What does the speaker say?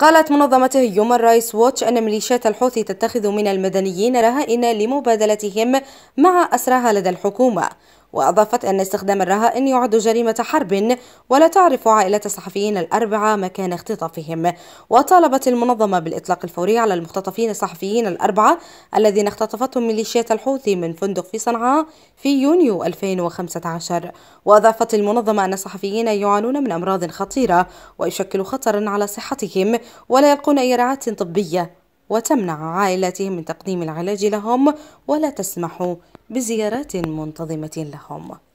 قالت منظمة هيومن رايتس ووتش أن ميليشيات الحوثي تتخذ من المدنيين رهائن لمبادلتهم مع أسراها لدى الحكومة وأضافت أن استخدام الرهائن يعد جريمة حرب ولا تعرف عائلة الصحفيين الأربعة مكان اختطافهم وطالبت المنظمة بالإطلاق الفوري على المختطفين الصحفيين الأربعة الذين اختطفتهم ميليشيات الحوثي من فندق في صنعاء في يونيو 2015 وأضافت المنظمة أن الصحفيين يعانون من أمراض خطيرة ويشكل خطرا على صحتهم ولا يلقون أي رعاية طبية وتمنع عائلاتهم من تقديم العلاج لهم ولا تسمح بزيارات منتظمة لهم